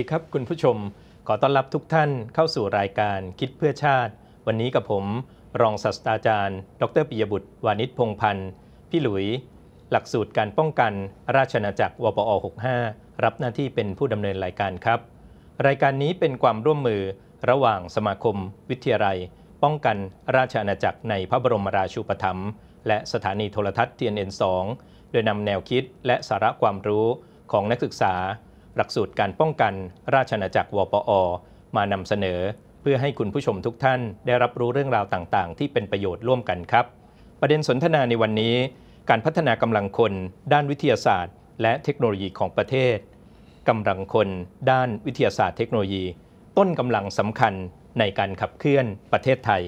ดีครับคุณผู้ชมขอต้อนรับทุกท่านเข้าสู่รายการคิดเพื่อชาติ วันนี้กับผมรองศาสตราจารย์ ดรปิยบุตร วานิชพงพันธ์พี่หลุย หลักสูตรการป้องกันราชนาจักรวปอ65 รับหน้าที่เป็นผู้ดำเนินรายการครับ รายการนี้เป็นความร่วมมือระหว่างสมาคม วิทยาลัย ป้องกันราชอาณาจักรในพระบรมราชูปถัมภ์และสถานีโทรทัศน์ TNN2 โดยนำแนวคิดและสาระความรู้ของนักศึกษาหลักสูตรการป้องกันราชนาจักรวปอ มานำเสนอเพื่อให้คุณผู้ชมทุกท่าน ได้รับรู้เรื่องราวต่างๆ ที่เป็นประโยชน์ร่วมกันครับ ประเด็นสนทนาในวันนี้การพัฒนากำลังคนด้านวิทยาศาสตร์ และเทคโนโลยีของประเทศกำลังคนด้านวิทยาศาสตร์เทคโนโลยี ต้นกำลังสำคัญในการขับเคลื่อนประเทศไทย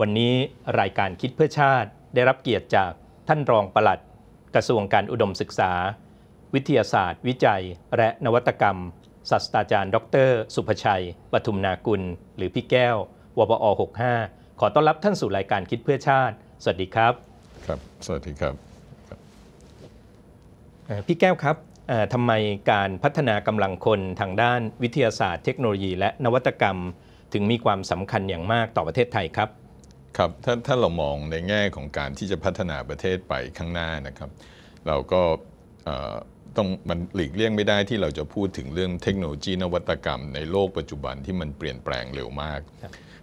วันนี้รายการคิดเพื่อชาติได้รับเกียรติจากท่านรองปลัด กระทรวงการอุดมศึกษาวิทยาศาสตร์วิจัย และนวัตกรรมศาสตราจารย์ ดร สุภชัยปทุมนากุลหรือพี่แก้ววบอ65ขอต้อนรับท่านสู่รายการคิดเพื่อชาติ สวัสดีครับ ครับสวัสดีครับบพี่แก้วครับทำไมการพัฒนากำลังคนทางด้านวิทยาศาสตร์เทคโนโลยีและนวัตกรรมถึงมีความสำคัญอย่างมากต่อประเทศไทยครับ ครับถ้าถ้าเรามองในแง่ของการที่จะพัฒนาประเทศไปข้างหน้านะครับ เราก็ต้องมันหลีกเลี่ยงไม่ได้ที่เราจะพูดถึงเรื่องเทคโนโลยีนวัตกรรมในโลกปัจจุบันที่มันเปลี่ยนแปลงเร็วมาก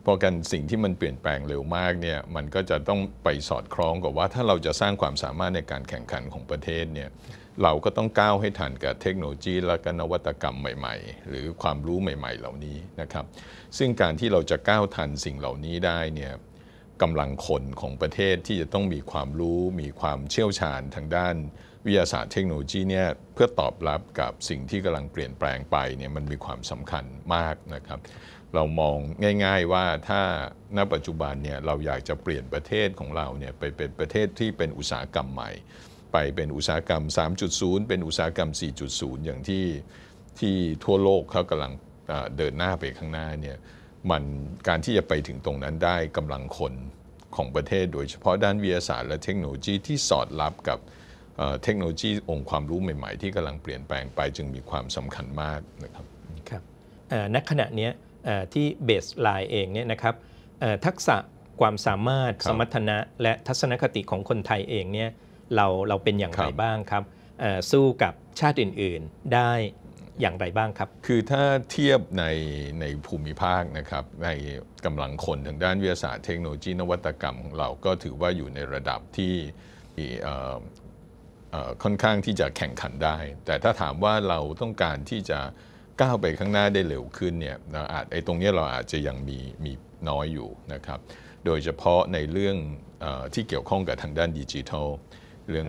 พราะกันสิ่งที่มันเปลี่ยนแปลงเร็วมากเนี่ยมันก็จะต้องไปสอดคล้องกับว่าถ้าเราจะสร้างความสามารถในการแข่งขันของประเทศเนี่ยเราก็ต้องก้าวให้ทันกับเทคโนโลยี และก็นวัตกรรมใหม่ ๆ หรือความรู้ใหม่ๆ เหล่านี้นะครับ ซึ่งการที่เราจะก้าวทันสิ่งเหล่านี้ได้เนี่ยกำลังคนของประเทศที่จะต้องมีความรู้ มีความเชี่ยวชาญทางด้านวิทยาศาสตร์เทคโนโลยีเนี่ยเพื่อตอบรับกับสิ่งที่กำลังเปลี่ยนแปลงไปเนี่ยมันมีความสำคัญมากนะครับ เรามองง่าย ๆว่าถ้าณปัจจุบันเนี่ยเราอยากจะเปลี่ยนประเทศของเราเนี่ยไปเป็นประเทศที่เป็นอุตสาหกรรมใหม่ ไปเป็นอุตสาหกรรม 3.0 เป็นอุตสาหกรรม 4.0 อย่างที่ที่ทั่วโลกเขากำลังเดินหน้าไปข้างหน้าเนี่ยมันการที่จะไปถึงตรงนั้นได้กำลังคนของประเทศ โดยเฉพาะด้านวิทยาศาสตร์และเทคโนโลยีที่สอดรับกับเทคโนโลยีองค์ความรู้ใหม่ ๆที่กำลังเปลี่ยนแปลงไปจึงมีความสำคัญมากนะครับ ครับณขณะนี้ที่เบสไลน์เองเนี่ยนะครับทักษะความสามารถสมรรถนะและทัศนคติของคนไทยเองเนี่ยเราเราเป็นอย่างไรบ้างครับสู้กับชาติอื่นๆได้อย่างไรบ้างครับ คือถ้าเทียบในในภูมิภาคนะครับในกำลังคนทางด้านวิทยาศาสตร์เทคโนโลยีนวัตกรรมของเราก็ถือว่าอยู่ในระดับที่ค่อนข้างที่จะแข่งขันได้ แต่ถ้าถามว่าเราต้องการที่จะก้าวไปข้างหน้าได้เร็วขึ้นเนี่ยอาจไอ้ตรงนี้เราอาจจะยังมีมีน้อยอยู่นะครับ โดยเฉพาะในเรื่องอที่เกี่ยวข้องกับทางด้านดิจิทัล เรื่อง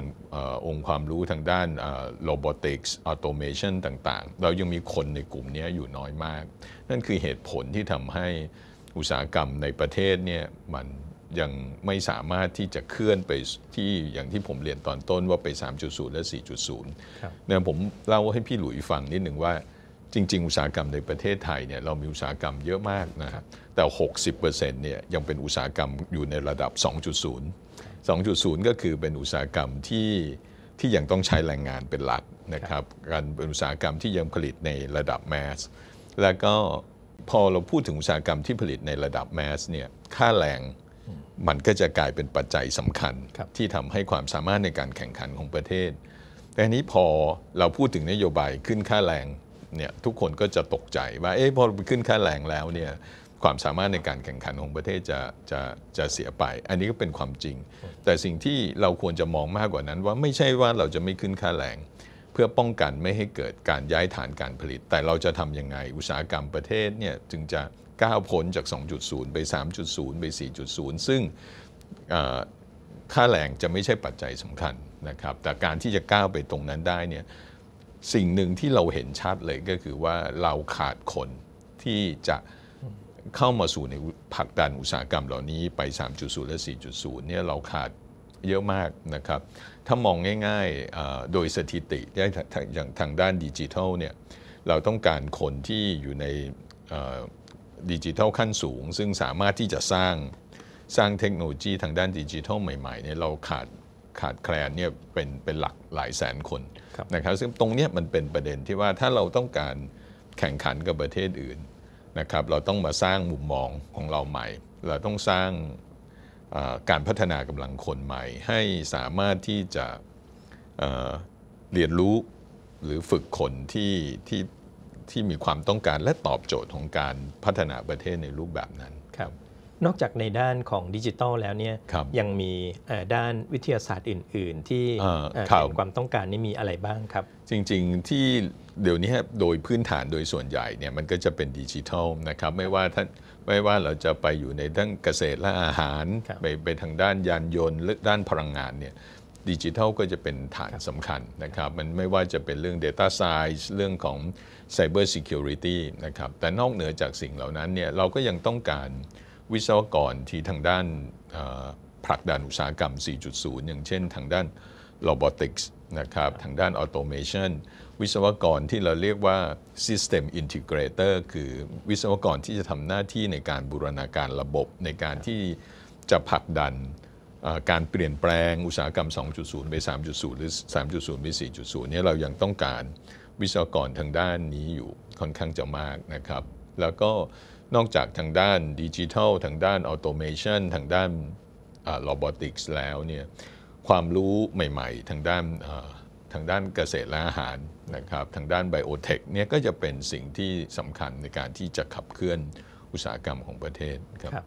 องค์ความรู้ทางด้านโรบอติกส์ออโตเมชันต่างๆ เรายังมีคนในกลุ่มนี้อยู่น้อยมาก นั่นคือเหตุผลที่ทำให้อุตสาหกรรมในประเทศเนี่ยมันยังไม่สามารถที่จะเคลื่อนไปที่อย่างที่ผมเรียนตอนต้นว่าไป 3.0และ 4.0เนี่ยผมเล่าให้พี่หลุยฟังนิดหนึ่งว่า จริง ๆ อุตสาหกรรมในประเทศไทยเนี่ยเรามีอุตสาหกรรมเยอะมากนะครับแต่ 60%เนี่ยยังเป็นอุตสาหกรรมอยู่ในระดับ2.0 2.0 ก็คือเป็นอุตสาหกรรมที่ที่ยังต้องใช้แรงงานเป็นหลักนะครับการเป็นอุตสาหกรรมที่ยังผลิตในระดับแมสแล้วก็พอเราพูดถึงอุตสาหกรรมที่ผลิตในระดับแมสเนี่ยค่าแรงมันก็จะกลายเป็นปัจจัยสำคัญคที่ทำให้ความสามารถในการแข่งขันของประเทศ แต่นี้พอเราพูดถึงนโยบายขึ้นค่าแรงเนี่ยทุกคนก็จะตกใจว่าเอ๊ะพอขึ้นค่าแรงแล้วเนี่ยความสามารถในการแข่งขันของประเทศจะจะจะเสียไป อันนี้ก็เป็นความจริง แต่สิ่งที่เราควรจะมองมากกว่านั้นว่าไม่ใช่ว่าเราจะไม่ขึ้นค่าแรงเพื่อป้องกันไม่ให้เกิดการย้ายฐานการผลิต แต่เราจะทำยังไง อุตสาหกรรมประเทศเนี่ยจึงจะก้าวพ้นจาก 2.0 ไป 3.0 ไป 4.0 ซึ่งค่าแรงจะไม่ใช่ปัจจัยสำคัญนะครับ แต่การที่จะก้าวไปตรงนั้นได้เนี่ยสิ่งหนึ่งที่เราเห็นชัดเลยก็คือว่าเราขาดคนที่จะเข้ามาสู่ในผักดันอุตสาหกรรมเหล่านี้ไป 3.0 และ 4.0เนี่ยเราขาดเยอะมากนะครับถ้ามองง่ายๆโดยสถิติอย่างทางด้านดิจิทัลเนี่ยเราต้องการคนที่อยู่ในดิจิทัลขั้นสูง ซึ่งสามารถที่จะสร้างสร้างเทคโนโลยีทางด้านดิจิทัลใหม่ๆเนี่ยเราขาดขาดแคลนเนี่ยเป็นเป็นหลักหลายแสนคนคนะครับซึ่งตรงนี้มันเป็นประเด็นที่ว่าถ้าเราต้องการแข่งขันกับประเทศอื่นนะครับ เราต้องมาสร้างมุมมองของเราใหม่ เราต้องสร้างการพัฒนากำลังคนใหม่ให้สามารถที่จะเรียนรู้หรือฝึกคนที่ที่ที่มีความต้องการและตอบโจทย์ของการพัฒนาประเทศในรูปแบบนั้นนอกจากในด้านของดิจิทัลแล้วเนี่ย ยังมีด้านวิทยาศาสตร์อื่นๆ ที่เป็นความต้องการนี่มีอะไรบ้างครับ จริงๆที่เดี๋ยวนี้โดยพื้นฐานโดยส่วนใหญ่เนี่ยมันก็จะเป็นดิจิทัลนะครับไม่ว่าท่านไม่ว่าเราจะไปอยู่ในด้านเกษตรและอาหารไปไปทางด้านยานยนต์หรือด้านพลังงานเนี่ยดิจิทัลก็จะเป็นฐานสำคัญนะครับ มันไม่ว่าจะเป็นเรื่อง Data Science เรื่องของ Cyber Security นะครับแต่นอกเหนือจากสิ่งเหล่านั้นเนี่ยเราก็ยังต้องการวิศวกรที่ทางด้านผลักดันอุตสาหกรรม 4.0 อย่างเช่นทางด้านโลบอติกส์นะครับ ทางด้านออโตเมชันวิศวกรที่เราเรียกว่า system integrator คือวิศวกรที่จะทำหน้าที่ในการบูรณาการระบบในการที่จะผลักดันการเปลี่ยนแปลงอุตสาหกรรม 2.0ไป3.0 หรือ 3.0ไป4.0 เนี่ยเรายังต้องการวิศวกรทางด้านนี้อยู่ค่อนข้างจะมากนะครับ แล้วก็นอกจากทางด้านดิจิทัลทางด้านออโตเมชันทางด้านโรบอติกส์แล้วเนี่ยความรู้ใหม่ ๆ ทางด้านทางด้านเกษตรและอาหารนะครับทางด้านไบโอเทคเนี่ยก็จะเป็นสิ่งที่สำคัญในการที่จะขับเคลื่อนอุตสาหกรรมของประเทศครับรบ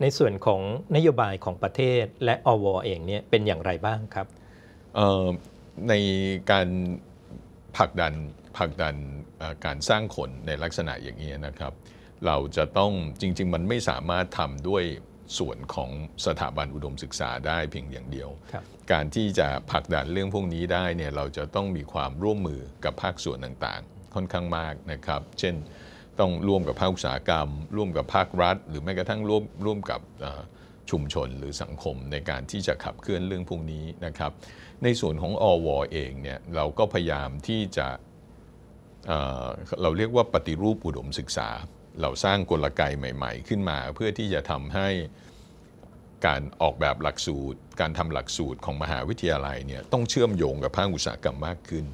ในส่วนของนโยบายของประเทศและอวเองเนี่ยเป็นอย่างไรบ้างครับ ในการผลักดันผลักดันการสร้างคนในลักษณะอย่างนี้นะครับเราจะต้องจริงๆมันไม่สามารถทำด้วยส่วนของสถาบันอุดมศึกษาได้เพียงอย่างเดียว การที่จะผลักดันเรื่องพวกนี้ได้เนี่ยเราจะต้องมีความร่วมมือกับภาคส่วนต่างๆ ค่อนข้างมากนะครับเช่นต้องร่วมกับภาคอุตสาหกรรม ร่วมกับภาครัฐ หรือแม้กระทั่งร่วมร่วมกับชุมชนหรือสังคม ในการที่จะขับเคลื่อนเรื่องพวกนี้นะครับ ในส่วนของอวเองเนี่ยเราก็พยายามที่จะเราเรียกว่าปฏิรูปอุดมศึกษาเราสร้างกลไกใหม่ ๆขึ้นมา เพื่อที่จะทำให้การออกแบบหลักสูตร การทำหลักสูตรของมหาวิทยาลัยเนี่ยต้องเชื่อมโยงกับภาคอุตสาหกรรมมากขึ้น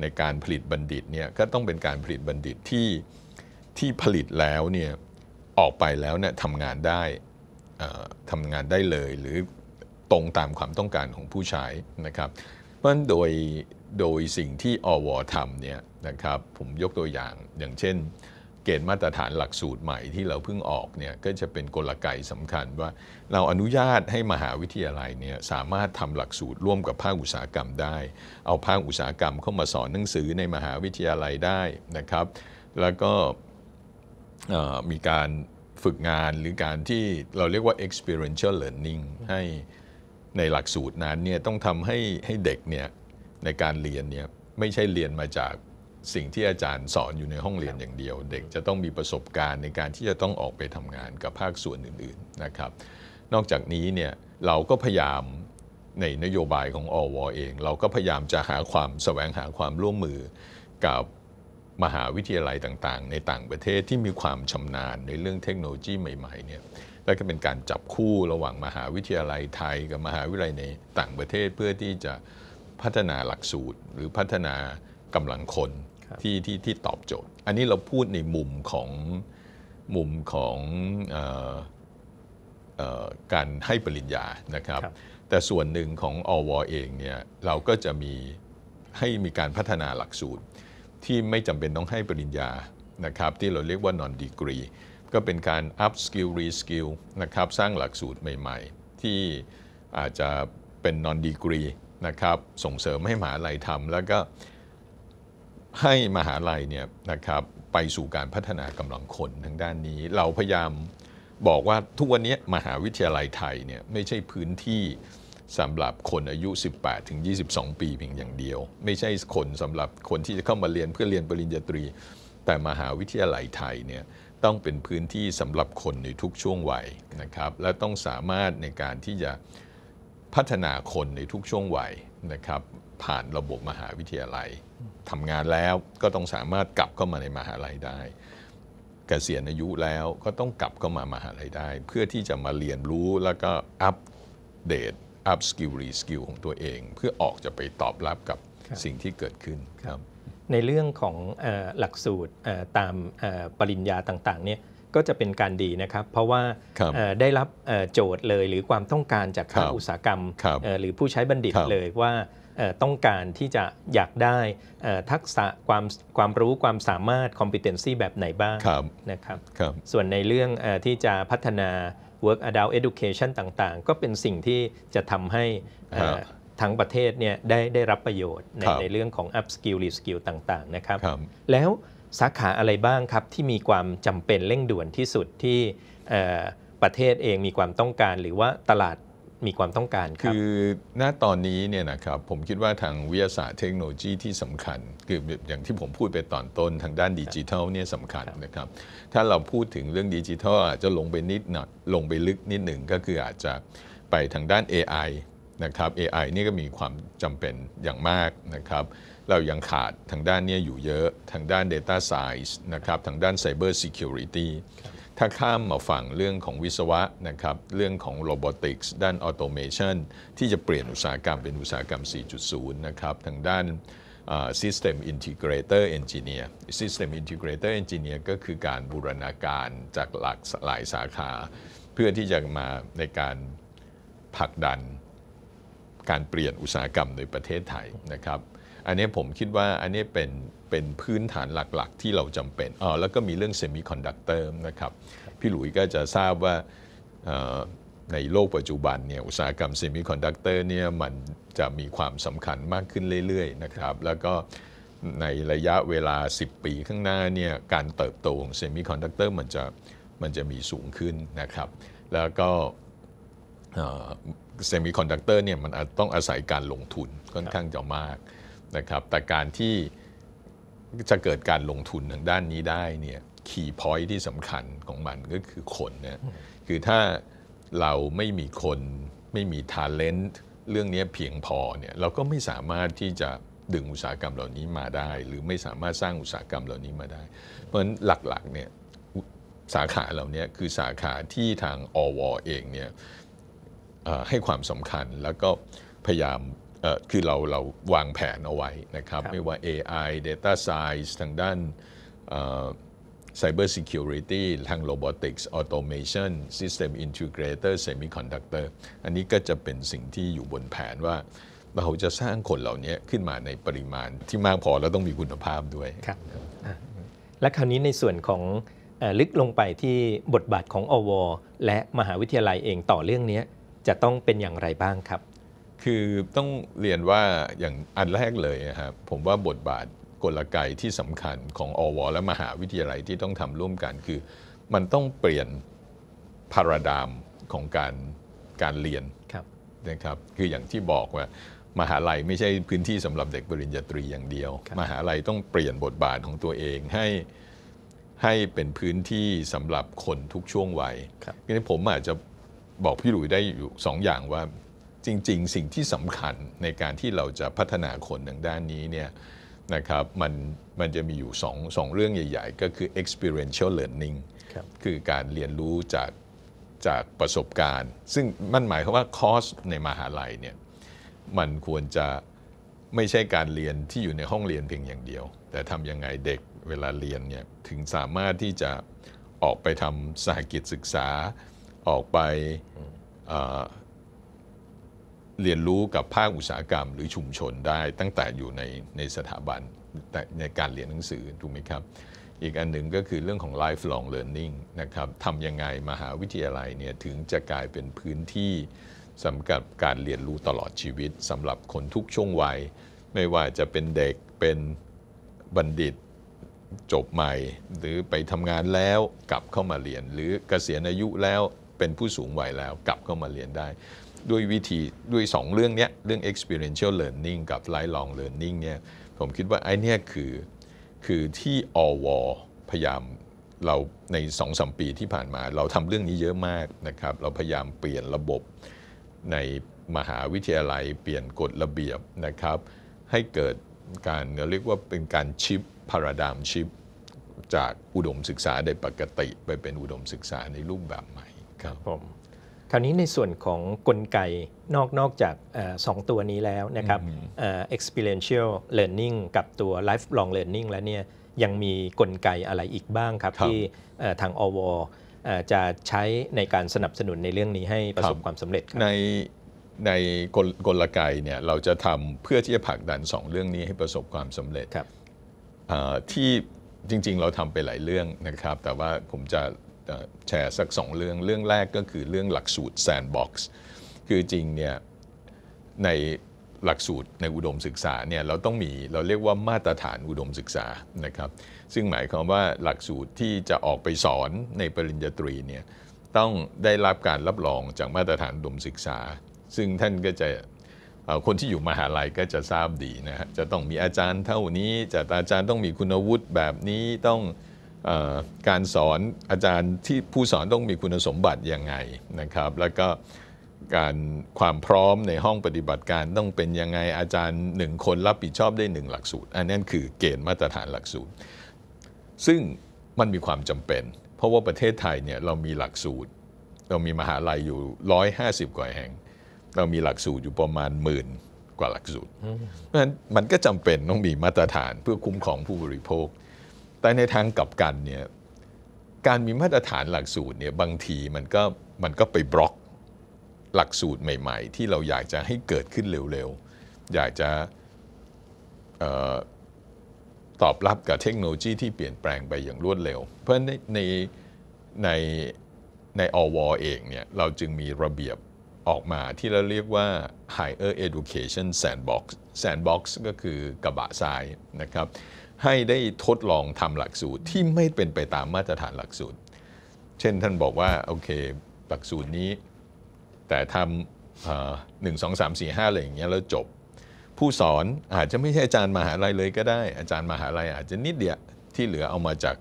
ในการผลิตบัณฑิตเนี่ยก็ต้องเป็นการผลิตบัณฑิตที่ที่ผลิตแล้วเนี่ยออกไปแล้วเนี่ยทำงานได้ทำงานได้เลย หรือตรงตามความต้องการของผู้ใช้นะครับ เพราะฉะนั้นโดยโดยสิ่งที่อวทำเนี่ยนะครับผมยกตัวอย่างอย่างเช่นเกณฑ์มาตรฐานหลักสูตรใหม่ที่เราเพิ่งออกเนี่ยก็จะเป็นกลไกสำคัญว่า เราอนุญาตให้มหาวิทยาลัยเนี่ยสามารถทำหลักสูตรร่วมกับภาคอุตสาหกรรมได้ เอาภาคอุตสาหกรรมเข้ามาสอนหนังสือในมหาวิทยาลัยได้นะครับแล้วก็มีการฝึกงานหรือการที่เราเรียกว่า experiential learning ให้ในหลักสูตรนั้นเนี่ยต้องทำให้ให้เด็กเนี่ยในการเรียนเนี่ยไม่ใช่เรียนมาจากสิ่งที่อาจารย์สอนอยู่ในห้องเรียนอย่างเดียว เด็กจะต้องมีประสบการณ์ในการที่จะต้องออกไปทำงานกับภาคส่วนอื่น ๆนะครับ นอกจากนี้เนี่ยเราก็พยายามในนโยบายของอวเองเราก็พยายามจะหาความสแสวงหาความร่วมมือ กับมหาวิทยาลัยต่างๆ ในต่างประเทศที่มีความชำนาญ ในเรื่องเทคโนโลยีใหม่ๆเนี่ยและก็เป็นการจับคู่ระหว่างมหาวิทยาลัยไทย กับมหาวิทยาลัยในต่างประเทศเพื่อที่จะพัฒนาหลักสูตรหรือพัฒนากำลังคนที่ที่ที่ตอบโจทย์ อันนี้เราพูดในมุมของมุมของออการให้ปริญญานะครับรบแต่ส่วนหนึ่งของอวเองเนี่ยเราก็จะมีให้มีการพัฒนาหลักสูตรที่ไม่จำเป็นต้องให้ปริญญานะครับที่เราเรียกว่านอนดีกรีก็เป็นการอัพสกิลรีสกิลนะครับสร้างหลักสูตรใหม่ๆ ที่อาจจะเป็นนอนดีกรีนะครับส่งเสริมให้มหาลัยทำแล้วก็ให้มหาลัยเนี่ยนะครับไปสู่การพัฒนากำลังคนทางด้านนี้เราพยายามบอกว่าทุกวันนี้มหาวิทยาลัยไทยเนี่ยไม่ใช่พื้นที่สำหรับคนอายุ 18 ถึง 22 ปี เพียงอย่างเดียว ไม่ใช่คนสำหรับคนที่จะเข้ามาเรียนเพื่อเรียนปริญญาตรี แต่มหาวิทยาลัยไทยเนี่ยต้องเป็นพื้นที่สำหรับคนในทุกช่วงวัยนะครับและต้องสามารถในการที่จะพัฒนาคนในทุกช่วงวัยนะครับผ่านระบบมหาวิทยาลัยทำงานแล้วก็ต้องสามารถกลับเข้ามาในมหาลัยได้กษียณอายุแล้วก็ต้องกลับเข้ามามหาลัยได้ เพื่อที่จะมาเรียนรู้แล้วก็อัปเดตอัพสกิลรีสกิลของตัวเอง เพื่อออกจะไปตอบรับกับสิ่งที่เกิดขึ้นครับ ในเรื่องของหลักสูตรตามปริญญาต่างๆเนี่ยก็จะเป็นการดีนะครับ เพราะว่าได้รับโจทย์เลยหรือความต้องการจากภาคอุตสาหกรรมหรือผู้ใช้บัณฑิตเลยว่าต้องการที่จะอยากได้ทักษะความความรู้ความสามารถ competency แบบไหนบ้างนะครับรบส่วนในเรื่องอที่จะพัฒนา work adult education ต่างๆ ก็เป็นสิ่งที่จะทำให้ทั้งประเทศเนี่ยได้ได้รับประโยชน์ในในเรื่องของ upskill reskill ต่างๆ นะครับรบแล้วสาขาอะไรบ้างครับที่มีความจำเป็นเร่งด่วนที่สุดที่ประเทศเองมีความต้องการหรือว่าตลาดมีความต้องการครับ คือณตอนนี้เนี่ยนะครับผมคิดว่าทางวิทยาศาสตร์เทคโนโลยีที่สำคัญคืออย่างที่ผมพูดไปตอนต้นทางด้านดิจิทัลเนี่ยสำคัญนะครับถ้าเราพูดถึงเรื่องดิจิทัลอาจจะลงไปนิดหนักลงไปลึกนิดหนึ่ง ก็คืออาจจะไปทางด้าน AI นะครับ AI นี่ก็มีความจำเป็นอย่างมากนะครับเรายังขาดทางด้านนี้อยู่เยอะทางด้าน Data Science นะครับทางด้าน Cyber Security ครถ้าข้ามมาฝั่งเรื่องของวิศวะนะครับ เรื่องของโรบอติกส์ด้านออโตเมชันที่จะเปลี่ยนอุตสาหกรรมเป็นอุตสาหกรรม 4.0 นะครับ ทางด้าน System Integrator Engineer System Integrator Engineer ก็คือการบูรณาการจากหลากหลายสาขา เพื่อที่จะมาในการผลักดันการเปลี่ยนอุตสาหกรรมในประเทศไทยนะครับ อันนี้ผมคิดว่าอันนี้เป็นเป็นพื้นฐานหลักๆ ที่เราจำเป็น อ๋อ แล้วก็มีเรื่องเซมิคอนดักเตอร์นะครับ พี่หลุยก็จะทราบว่าในโลกปัจจุบันเนี่ยอุตสาหกรรมเซมิคอนดักเตอร์เนี่ยมันจะมีความสำคัญมากขึ้นเรื่อยๆนะครับ แล้วก็ในระยะเวลา 10 ปีข้างหน้าเนี่ยการเติบโตของเซมิคอนดักเตอร์มันจะมันจะมีสูงขึ้นนะครับ แล้วก็เซมิคอนดักเตอร์เนี่ยมันต้องอาศัยการลงทุนค่อนข้างจะมากนะครับ แต่การที่จะเกิดการลงทุนทางด้านนี้ได้เนี่ยคีย์พอยที่สำคัญของมันก็คือคนนะคือถ้าเราไม่มีคนไม่มีท ALENT เรื่องนี้เพียงพอเนี่ยเราก็ไม่สามารถที่จะดึงอุตสาหกรรมเหล่านี้มาได้ หรือไม่สามารถสร้างอุตสาหกรรมเหล่านี้มาได้ เพราะฉะนั้นหลักๆเนี่ยสาขาเหล่านี้คือสาขาที่ทางอวเองเนี่ยให้ความสำคัญแล้วก็พยายามคือเราเราวางแผนเอาไว้นะครับ ไม่ว่า AI Data Science ทางด้าน Cyber Security ทาง Robotics Automation System Integrator Semiconductor อันนี้ก็จะเป็นสิ่งที่อยู่บนแผนว่าเราจะสร้างคนเหล่านี้ขึ้นมาในปริมาณที่มากพอแล้วต้องมีคุณภาพด้วย ครับและคราวนี้ในส่วนของลึกลงไปที่บทบาทของอวและมหาวิทยาลัยเองต่อเรื่องนี้จะต้องเป็นอย่างไรบ้างครับคือต้องเรียนว่าอย่างอันแรกเลยนะครับผมว่าบทบาทกลไกที่สำคัญของอวและ มหาวิทยาลัยที่ต้องทำร่วมกัน คือมันต้องเปลี่ยนพาราดามของการการเรียนนะครับ คืออย่างที่บอกว่า มหาลัยไม่ใช่พื้นที่สำหรับเด็กปริญญาตรีอย่างเดียวมหาลัยต้องเปลี่ยนบทบาทของตัวเองให้ให้เป็นพื้นที่สำหรับคนทุกช่วงวัยทีนี้ผมอาจจะบอกพี่หลุยได้อยู่สองอย่างว่าจริงๆ สิ่งที่สำคัญในการที่เราจะพัฒนาคนทางด้านนี้เนี่ยนะครับมันมันจะมีอยู่สองสองเรื่องใหญ่ ๆ ก็คือ experiential learning คคือการเรียนรู้จากจากประสบการณ์ ซึ่งมันหมายความว่าคอร์สในมหาลัยเนี่ยมันควรจะไม่ใช่การเรียนที่อยู่ในห้องเรียนเพียงอย่างเดียว แต่ทำยังไงเด็กเวลาเรียนเนี่ยถึงสามารถที่จะออกไปทำสหกิจศึกษาออกไปเรียนรู้กับภาคอุตสาหกรรมหรือชุมชนได้ ตั้งแต่อยู่ในในสถาบันในการเรียนหนังสือถูกไหมครับ อีกอันหนึ่งก็คือเรื่องของ lifelong learning นะครับทำยังไงมหาวิทยาลัยเนี่ยถึงจะกลายเป็นพื้นที่สำหรับการเรียนรู้ตลอดชีวิตสำหรับคนทุกช่วงวัย ไม่ว่าจะเป็นเด็กเป็นบัณฑิตจบใหม่ หรือไปทำงานแล้วกลับเข้ามาเรียน หรือเกษียณอายุแล้วเป็นผู้สูงวัยแล้วกลับเข้ามาเรียนได้ด้วยวิธีด้วย 2เรื่องเนี้ยเรื่อง experiential learning กับ lifelong learning เนี่ยผมคิดว่าไอ้นี่คือคือที่อวพยายามเราใน2อสปีที่ผ่านมา เราทำเรื่องนี้เยอะมากนะครับ เราพยายามเปลี่ยนระบบในมหาวิทยาลัยเปลี่ยนกฎระเบียบนะครับ ให้เกิดการเรียกว่าเป็นการชิปพาราดามชิป จากอุดมศึกษาในปกติไปเป็นอุดมศึกษาในรูปแบบใหม่ครับผมคราวนี้ในส่วนของกลไกนอกนอกจากสองตัวนี้แล้วนะครับ experiential learning กับตัว lifelong learning แล้วเนี่ยยังมีกลไกอะไรอีกบ้างครับ ที่ทางอวจะใช้ในการสนับสนุนในเรื่องนี้ให้ประสบความสำเร็จ ในในกลกลไกเนี่ยเราจะทำเพื่อที่จะผลักดันสองเรื่องนี้ให้ประสบความสำเร็จที่จริง ๆ เราทำไปหลายเรื่องนะครับ แต่ว่าผมจะแชร์สักสองเรื่องเรื่องแรกก็คือเรื่องหลักสูตรแซนด์บ็อกซ์คือจริงเนี่ยในหลักสูตรในอุดมศึกษาเนี่ยเราต้องมีเราเรียกว่ามาตรฐานอุดมศึกษานะครับ ซึ่งหมายความว่าหลักสูตรที่จะออกไปสอนในปริญญาตรีเนี่ยต้องได้รับการรับรองจากมาตรฐานอุดมศึกษา ซึ่งท่านก็จะคนที่อยู่มหาลัยก็จะทราบดีนะฮะจะต้องมีอาจารย์เท่านี้จะอาจารย์ต้องมีคุณวุฒิแบบนี้ต้องการสอนอาจารย์ที่ผู้สอนต้องมีคุณสมบัติอย่างไงนะครับแล้วก็การความพร้อมในห้องปฏิบัติการต้องเป็นยังไงอาจารย์หนึ่งคนรับผิดชอบได้หนึ่งหลักสูตร อันนั้นคือเกณฑ์มาตรฐานหลักสูตร ซึ่งมันมีความจำเป็น เพราะว่าประเทศไทยเนี่ยเรามีหลักสูตร เรามีมหาลัยอยู่ 150กว่าแห่ง เรามีหลักสูตรอยู่ประมาณหมื่นกว่าหลักสูตรเพราะฉะนั้นมันก็จำเป็นต้องมีมาตรฐานเพื่อคุ้มของผู้บริโภคแต่ในทางกลับกันเนี่ยการมีมาตรฐานหลักสูตรเนี่ยบางทีมันก็มันก็ไปบล็อกหลักสูตรใหม่ ๆ ที่เราอยากจะให้เกิดขึ้นเร็ว ๆ อยากจะตอบรับกับเทคโนโลยีที่เปลี่ยนแปลงไปอย่างรวดเร็ว เพราะในในในในอวอเองเนี่ยเราจึงมีระเบียบออกมาที่เราเรียกว่า Higher Education Sandbox Sandbox ก็คือกระบะทรายนะครับให้ได้ทดลองทำหลักสูตรที่ไม่เป็นไปตามมาตรฐานหลักสูตร เช่นท่านบอกว่าโอเคหลักสูตรนี้แต่ทำหนึ่งสองสามสี่ห้าอะไรอย่างเงี้ยแล้วจบ ผู้สอนอาจจะไม่ใช่อาจารย์มหาลัยเลยก็ได้ อาจารย์มหาลัยอาจจะนิดเดียวที่เหลือเอามาจาก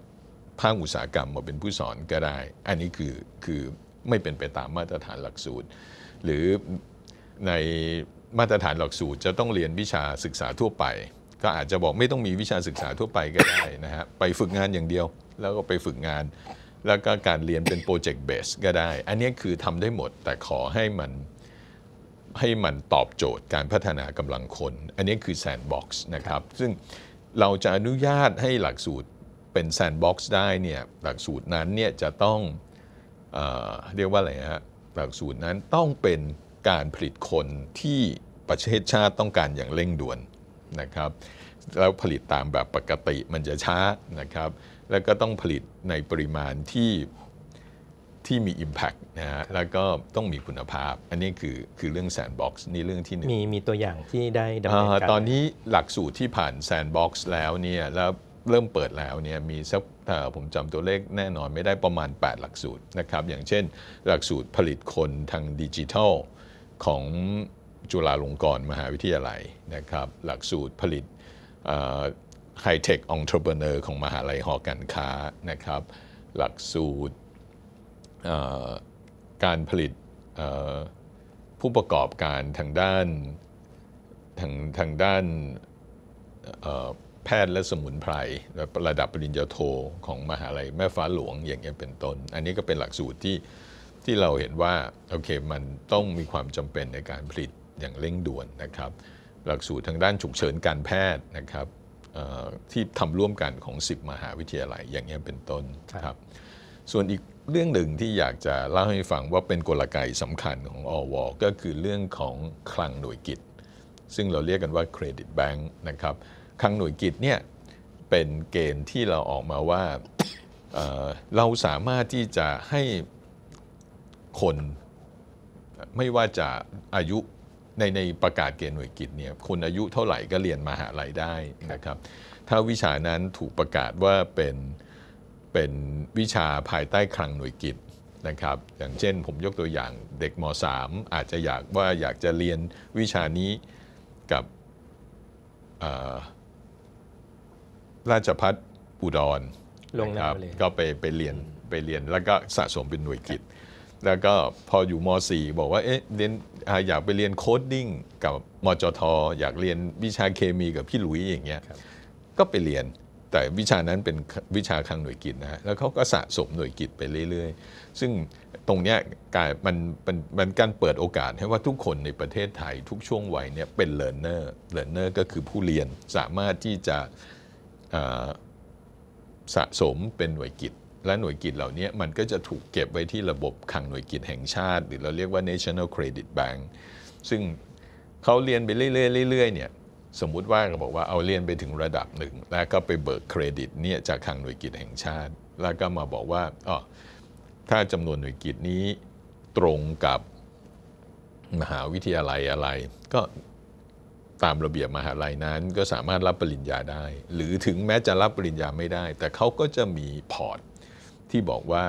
ภาคอุตสาหกรรมมาเป็นผู้สอนก็ได้ อันนี้คือคือไม่เป็นไปตามมาตรฐานหลักสูตร หรือในมาตรฐานหลักสูตรจะต้องเรียนวิชาศึกษาทั่วไปก็อาจจะบอกไม่ต้องมีวิชาศึกษาทั่วไปก็ได้นะฮะไปฝึกงานอย่างเดียวแล้วก็ไปฝึกงาน แล้วก็การเรียนเป็นโปรเจกต์เบสก็ได้ อันนี้คือทำได้หมดแต่ขอให้มัน ให้มันตอบโจทย์การพัฒนากำลังคน อันนี้คือแซนด์บ็อกซ์นะครับ ซึ่งเราจะอนุญาตให้หลักสูตรเป็นแซนด์บ็อกซ์ได้เนี่ยหลักสูตรนั้นเนี่ยจะต้องเอเรียกว่าอะไรฮะหลักสูตรนั้นต้องเป็นการผลิตคนที่ประเทศชาติ ต้องการอย่างเร่งด่วนนะครับแล้วผลิตตามแบบปกติมันจะช้านะครับแล้วก็ต้องผลิตในปริมาณที่ที่มี Impact นะฮะแล้วก็ต้องมีคุณภาพ อันนี้คือคือเรื่องแซนบ็อกซ์นี่เรื่องที่หนึ่งมีมีตัวอย่างที่ได้ดำเนินการตอนนี้หลักสูตรที่ผ่านแซนบ็อกซ์แล้วเนี่ยแล้วเริ่มเปิดแล้วเนี่ยมีสักผมจำตัวเลขแน่นอนไม่ได้ประมาณ 8 หลักสูตรนะครับอย่างเช่น หลักสูตรผลิตคนทางดิจิทัลของจุฬาลงกรณ์มหาวิทยาลัยนะครับ หลักสูตรผลิตไฮเทคองค์ประกอบของมหาลัยหอการค้านะครับ หลักสูตรการผลิตผู้ประกอบการทางด้านทางทางด้านแพทย์และสมุนไพรระดับปริญญาโทของมหาลัยแม่ฟ้าหลวงอย่างเงี้ยเป็นต้น อันนี้ก็เป็นหลักสูตรที่ที่เราเห็นว่า โอเคมันต้องมีความจำเป็นในการผลิตอย่างเร่งด่วนนะครับหลักสูตรทางด้านฉุกเฉินการแพทย์นะครับที่ทำร่วมกันของ 10 มหาวิทยาลัยอย่างเงี้ยเป็นต้นครับส่วนอีกเรื่องหนึ่งที่อยากจะเล่าให้ฟังว่าเป็นกลไกสำคัญของอวก็คือเรื่องของคลังหน่วยกิจ ซึ่งเราเรียกกันว่าเครดิตแบงค์นะครับคลังหน่วยกิจเนี่ยเป็นเกณฑ์ที่เราออกมาว่าเเราสามารถที่จะให้คนไม่ว่าจะอายุในในประกาศเกณฑ์หน่วยกิจเนี่ยคนอายุเท่าไหร่ก็เรียนมหาลัยได้นะครับ ถ้าวิชานั้นถูกประกาศว่าเป็นเป็นวิชาภายใต้คลังหน่วยกิจนะครับ อย่างเช่นผมยกตัวอย่างเด็กม .3 อาจจะอยากว่าอยากจะเรียนวิชานี้กับราชพัฒอุดรลงนะครับก็ไปไปเรียนไปเรียนแล้วก็สะสมเป็นหน่วยกิจแล้วก็พออยู่ม .4 บอกว่าเอ๊ะเรียนอยากไปเรียนโคดดิ้งกับมจท อยากเรียนวิชาเคมีกับพี่หลุยอย่างเงี้ย ก็ไปเรียน แต่วิชานั้นเป็นวิชาคลังหน่วยกิจนะฮะ แล้วเขาก็สะสมหน่วยกิจไปเรื่อย ๆ ซึ่งตรงเนี้ยกายมันมันมนการเปิดโอกาสให้ว่าทุกคนในประเทศไทย ทุกช่วงวัยเนี่ยเป็นเลิร์เนอร์ เลิร์เนอร์ก็คือผู้เรียนสามารถที่จะสะสมเป็นหน่วยกิจและหน่วยกิจเหล่านี้มันก็จะถูกเก็บไว้ที่ระบบคลังหน่วยกิจแห่งชาติ หรือเราเรียกว่า National Credit Bank ซึ่งเขาเรียนไปเรื่อยๆเนี่ยสมมุติว่าก็บอกว่าเอาเรียนไปถึงระดับหนึ่ง แล้วก็ไปเบิกเครดิตเนี่ยจากคลังหน่วยกิจแห่งชาติ แล้วก็มาบอกว่าอ๋อถ้าจำนวนหน่วยกิจนี้ตรงกับมหาวิทยาลัยอะไร ก็ตามระเบียบมหาลัยนั้น ก็สามารถรับปริญญาได้ หรือถึงแม้จะรับปริญญาไม่ได้ แต่เขาก็จะมีพอร์ตที่บอกว่า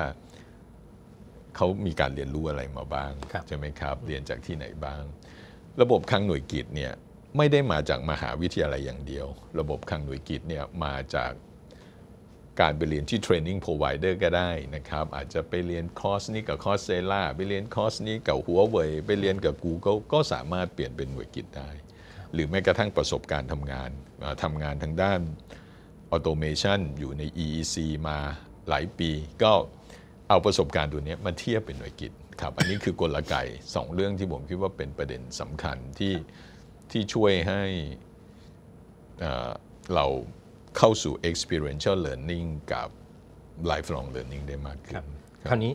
เขามีการเรียนรู้อะไรมาบ้างใช่ไหมครับเรียนจากที่ไหนบ้าง ระบบคลังหน่วยกิจเนี่ยไม่ได้มาจากมหาวิทยาลัยอย่างเดียว ระบบคลังหน่วยกิจเนี่ยมาจากการไปเรียนที่เทรนนิ่งพรอ v วเดอร์ก็ได้นะครับ อาจจะไปเรียนคอร์สนี้กับคอร์สเซล่าไปเรียนคอร์สนี้กับหัวเว่ยไปเรียนกับ Google ก็สามารถเปลี่ยนเป็นหน่วยกิจได้ หรือแม้กระทั่งประสบการณ์ทำงานทำงานทางด้านออโตเมชันอยู่ใน EEC มาหลายปีก็เอาประสบการณ์ตัวนี้มาเทียบเป็นหน่วยกิจ ครับอันนี้คือกลไกสองเรื่องที่ผมคิดว่าเป็นประเด็นสำคัญที่ที่ช่วยให้เราเข้าสู่ experiential learning กับ lifelong learning ได้มากขึ้น คราวนี้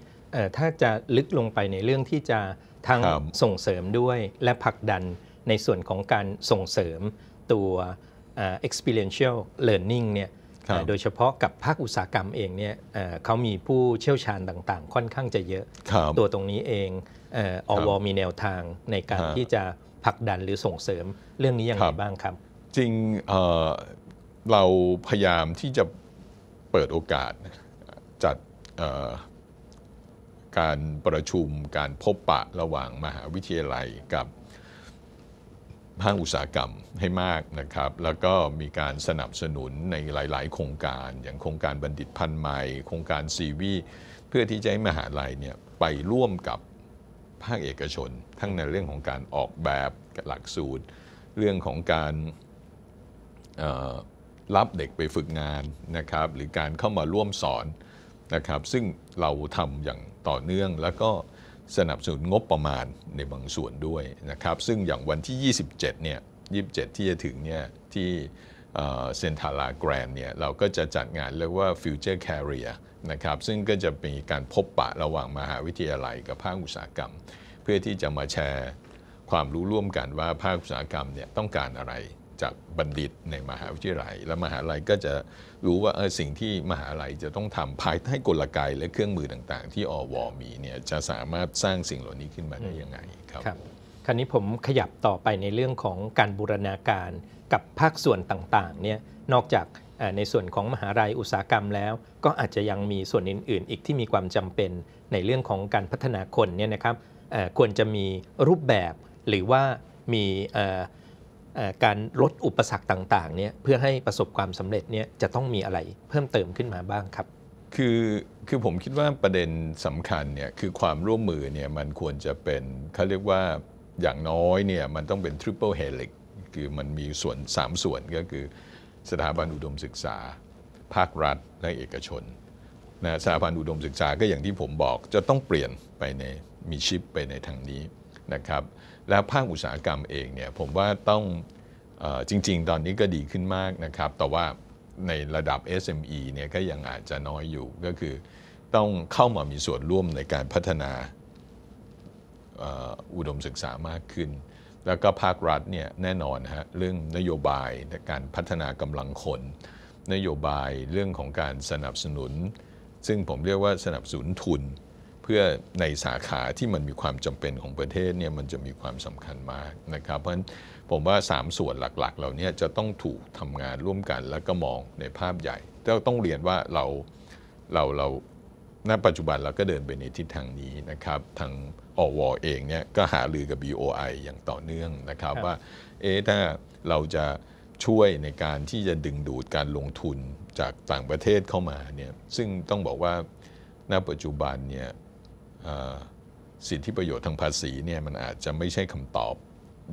ถ้าจะลึกลงไปในเรื่องที่จะทั้งส่งเสริมด้วย และผลักดันในส่วนของการส่งเสริมตัว experiential learning เนี่ยโดยเฉพาะกับภาคอุตสาหกรรมเองเนี่ยเขามีผู้เชี่ยวชาญต่าง ๆ ค่อนข้างจะเยอะ ตัวตรงนี้เองอวมีแนวทางในการที่จะผลักดันหรือส่งเสริมเรื่องนี้ยังไงบ้างครับ จริงเราพยายามที่จะเปิดโอกาสจัดการประชุมการพบปะระหว่างมหาวิทยาลัยกับภาคอุตสาหกรรมให้มากนะครับ แล้วก็มีการสนับสนุนในหลาย ๆ โครงการ อย่างโครงการบัณฑิตพันธุ์ใหม่ โครงการซีวีเพื่อที่จะให้มหาลัยเนี่ยไปร่วมกับภาคเอกชน ทั้งในเรื่องของการออกแบบหลักสูตร เรื่องของการรับเด็กไปฝึกงานนะครับ หรือการเข้ามาร่วมสอนนะครับ ซึ่งเราทำอย่างต่อเนื่องแล้วก็สนับสนุนงบประมาณในบางส่วนด้วยนะครับซึ่งอย่างวันที่ 27เนี่ย27ที่จะถึงเนี่ยที่เซนทาราแกรนเนี่ยเราก็จะจัดงาน เรียกว่า Future c a r อ e r นะครับซึ่งก็จะมีการพบปะระหว่างมหาวิทยาลัยกับภาคอุตสาหกรรม เพื่อที่จะมาแชร์ความรู้ร่วมกันว่าภาคอุตสาหกรรมเนี่ยต้องการอะไรจากบัณฑิตในมหาวิทยาลัย และมหาลัยก็จะรู้ว่าสิ่งที่มหาลัยจะต้องทำภายใต้กลไกและเครื่องมือต่างๆ ที่อวมีเนี่ยจะสามารถสร้างสิ่งเหล่านี้ขึ้นมาได้ยังไงครับ ครับคราวนี้ผมขยับต่อไปในเรื่องของการบูรณาการกับภาคส่วนต่างๆเนี่ยนอกจากในส่วนของมหาลัยอุตสาหกรรมแล้ว ก็อาจจะยังมีส่วนอื่น ๆ อีกที่มีความจำเป็นในเรื่องของการพัฒนาคนเนี่ยนะครับควรจะมีรูปแบบหรือว่ามีการลดอุปสรรคต่างๆเนี่ยเพื่อให้ประสบความสำเร็จเนี่ยจะต้องมีอะไรเพิ่มเติมขึ้นมาบ้างครับ คือคือผมคิดว่าประเด็นสำคัญเนี่ยคือความร่วมมือเนี่ยมันควรจะเป็นเขาเรียกว่าอย่างน้อยเนี่ยมันต้องเป็นทริปเปิลเฮลิกคือมันมีส่วน 3 ส่วนก็คือสถาบันอุดมศึกษา ภาครัฐและเอกชนนะสถาบันอุดมศึกษาก็อย่างที่ผมบอกจะต้องเปลี่ยนไปในมีชิปไปในทางนี้นะครับและภาคอุตสาหกรรมเองเนี่ยผมว่าต้องอจริงๆ ตอนนี้ก็ดีขึ้นมากนะครับ แต่ว่าในระดับ SME เนี่ยก็ยังอาจจะน้อยอยู่ ก็คือต้องเข้ามามีส่วนร่วมในการพัฒนาอุดมศึกษามากขึ้น แล้วก็ภาครัฐ เนี่ยแน่นอนฮะเรื่องนโยบายการพัฒนากำลังคน นโยบายเรื่องของการสนับสนุน ซึ่งผมเรียกว่าสนับสนุนทุนเพื่อในสาขาที่มันมีความจำเป็นของประเทศเนี่ยมันจะมีความสำคัญมากนะครับ เพราะฉะนั้นผมว่า 3 ส่วนหลักๆเหล่านี้จะต้องถูก ทำงานร่วมกันแล้วก็มองในภาพใหญ่ตต้องเรียนว่าเราเราเราณปัจจุบันเราก็เดินไปในทิศทางนี้นะครับ ทางอวเองเนี่ยก็หาลือกับ BOI อย่างต่อเนื่องนะครับ ว่าเอ๊ะถ้าเราจะช่วยในการที่จะดึงดูดการลงทุนจากต่างประเทศเข้ามาเนี่ยซึ่งต้องบอกว่าณปัจจุบันเนี่ยสิทธิประโยชน์ทางภาษีเนี่ยมันอาจจะไม่ใช่คำตอบ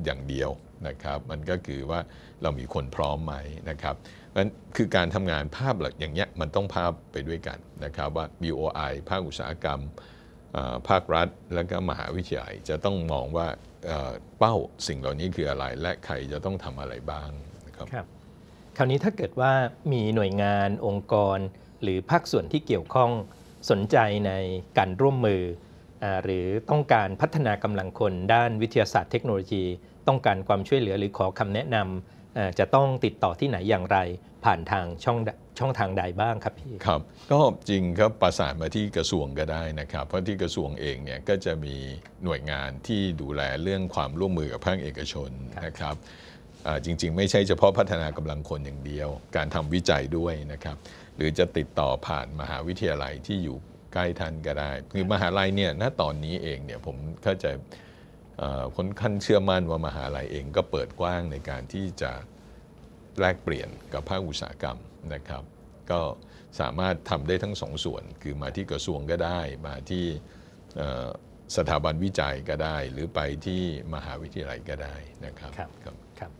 อย่างเดียวนะครับ มันก็คือว่าเรามีคนพร้อมไหมนะครับนั้นคือการทำงานภาพหลักอย่างเงี้ยมันต้องภาพไปด้วยกันนะครับว่า BOI ภาคอุตสาหกรรมภาครัฐและก็มหาวิทยาลัยจะต้องมองว่าเป้าสิ่งเหล่านี้คืออะไรและใครจะต้องทำอะไรบ้างนะครับครับคราวนี้ถ้าเกิดว่ามีหน่วยงานองค์กร หรือภาคส่วนที่เกี่ยวข้องสนใจในการร่วมมือหรือต้องการพัฒนากำลังคนด้านวิทยาศาสตร์เทคโนโลยี ต้องการความช่วยเหลือหรือขอคำแนะนำจะต้องติดต่อที่ไหนอย่างไร ผ่านทางช่องช่องทางใดบ้างครับพี่ครับก็จริงครับประสานมาที่กระทรวงก็ได้นะครับ เพราะที่กระทรวงเองเนี่ยก็จะมีหน่วยงานที่ดูแลเรื่องความร่วมมือกับภาคเอกชนนะครับจริง ๆ ไม่ใช่เฉพาะพัฒนากำลังคนอย่างเดียว การทำวิจัยด้วยนะครับหรือจะติดต่อผ่านมหาวิทยาลัยที่อยู่ใกล้ทันก็ได้ คือมหาลัยเนี่ยณตอนนี้เองเนี่ย ผมเข้าใจคนขั้นเชื่อมั่นว่ามหาลัยเองก็เปิดกว้างในการที่จะแลกเปลี่ยนกับภาคอุตสาหกรรมนะครับ ก็สามารถทำได้ทั้งสองส่วน คือมาที่กระทรวงก็ได้ มาที่สถาบันวิจัยก็ได้ หรือไปที่มหาวิทยาลัยก็ได้นะครับ ครับ ครับ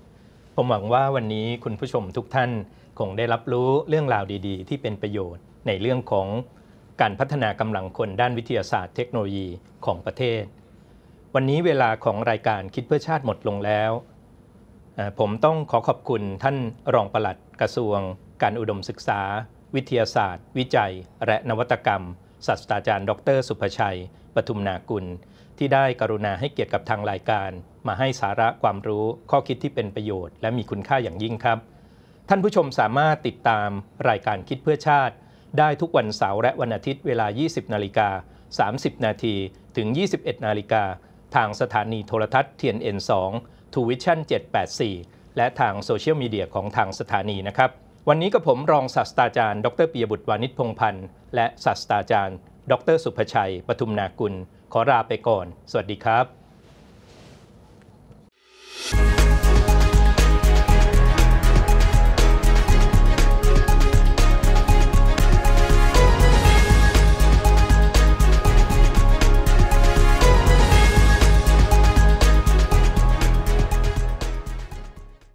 ผมหวังว่าวันนี้คุณผู้ชมทุกท่านคงได้รับรู้เรื่องราวดี ๆ ที่เป็นประโยชน์ในเรื่องของการพัฒนากำลังคนด้านวิทยาศาสตร์เทคโนโลยีของประเทศ วันนี้เวลาของรายการคิดเพื่อชาติหมดลงแล้ว ผมต้องขอขอบคุณท่านรองปลัดกระทรวง การอุดมศึกษา วิทยาศาสตร์ วิจัย และนวัตกรรมศาสตราจารย์ ดร สุภชัยปทุมนากุลที่ได้กรุณาให้เกียรติกับทางรายการ มาให้สาระความรู้ ข้อคิดที่เป็นประโยชน์ และมีคุณค่าอย่างยิ่งครับ ท่านผู้ชมสามารถติดตามรายการคิดเพื่อชาติได้ทุกวันเสาร์และวันอาทิตย์เวลา 20 นาฬิกา 30 นาทีถึง 21นาฬิกาทางสถานีโทรทัศน์เเทนอ็น2ทูวิชั่น 784 และทางโซเชียลมีเดียของทางสถานีนะครับ วันนี้กับผมรองศาสตราจารย์ดรปียบุตรวานิชพงพันธ์และศาสตราจารย์ ดร สุภชัยปทุมนากุลขอลาไปก่อน สวัสดีครับ